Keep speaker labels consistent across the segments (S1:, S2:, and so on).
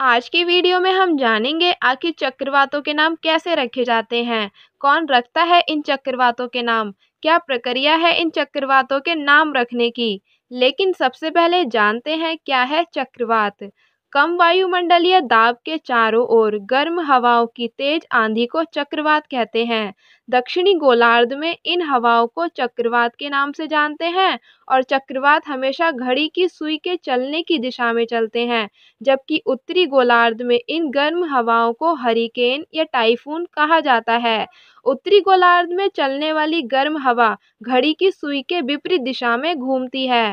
S1: आज की वीडियो में हम जानेंगे आखिर चक्रवातों के नाम कैसे रखे जाते हैं कौन रखता है इन चक्रवातों के नाम क्या प्रक्रिया है इन चक्रवातों के नाम रखने की लेकिन सबसे पहले जानते हैं क्या है चक्रवात कम वायुमंडलीय दाब के चारों ओर गर्म हवाओं की तेज आंधी को चक्रवात कहते हैं दक्षिणी गोलार्ध में इन हवाओं को चक्रवात के नाम से जानते हैं और चक्रवात हमेशा घड़ी की सुई के चलने की दिशा में चलते हैं जबकि उत्तरी गोलार्ध में इन गर्म हवाओं को हरिकेन या टाइफून कहा जाता है उत्तरी गोलार्ध में चलने वाली गर्म हवा घड़ी की सुई के विपरीत दिशा में घूमती है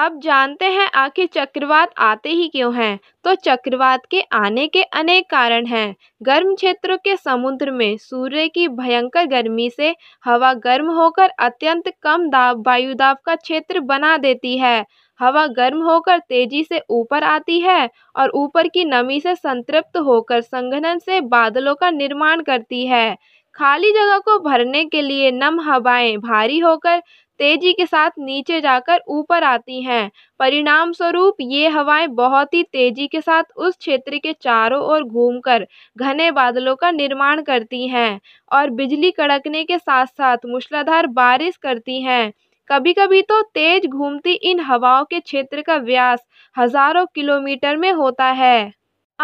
S1: अब जानते हैं आखिर चक्रवात आते ही क्यों हैं तो चक्रवात के आने के अनेक कारण हैं गर्म क्षेत्रों के समुद्र में सूर्य की भयंकर गर्मी से हवा गर्म होकर अत्यंत कम दाब वायुदाब का क्षेत्र बना देती है हवा गर्म होकर तेजी से ऊपर आती है और ऊपर की नमी से संतृप्त होकर संघनन से बादलों का निर्माण करती है खाली जगह को भरने के लिए नम हवाएं भारी होकर तेजी के साथ नीचे जाकर ऊपर आती हैं परिणाम स्वरूप ये हवाएं बहुत ही तेजी के साथ उस क्षेत्र के चारों ओर घूमकर घने बादलों का निर्माण करती हैं और बिजली कड़कने के साथ साथ मूसलाधार बारिश करती हैं कभी कभी तो तेज घूमती इन हवाओं के क्षेत्र का व्यास हजारों किलोमीटर में होता है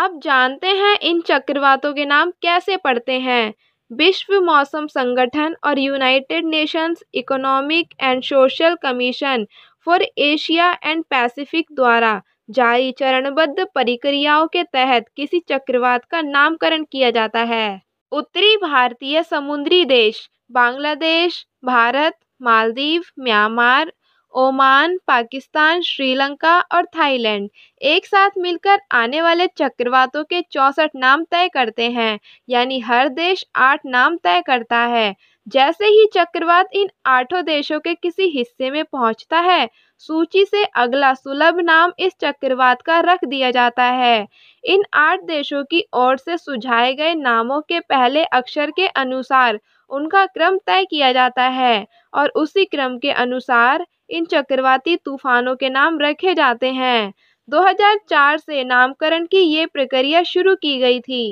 S1: अब जानते हैं इन चक्रवातों के नाम कैसे पड़ते हैं विश्व मौसम संगठन और United Nations Economic and Social Commission for Asia and Pacific द्वारा जारी चरणबद्ध प्रक्रियाओं के तहत किसी चक्रवात का नामकरण किया जाता है उत्तरी भारतीय समुद्री देश बांग्लादेश भारत मालदीव म्यांमार ओमान पाकिस्तान श्रीलंका और थाईलैंड एक साथ मिलकर आने वाले चक्रवातों के चौंसठ नाम तय करते हैं यानी हर देश आठ नाम तय करता है जैसे ही चक्रवात इन आठों देशों के किसी हिस्से में पहुंचता है सूची से अगला सुलभ नाम इस चक्रवात का रख दिया जाता है इन आठ देशों की ओर से सुझाए गए नामों के पहले अक्षर के अनुसार उनका क्रम तय किया जाता है और उसी क्रम के अनुसार इन चक्रवाती तूफानों के नाम रखे जाते हैं 2004 से नामकरण की ये प्रक्रिया शुरू की गई थी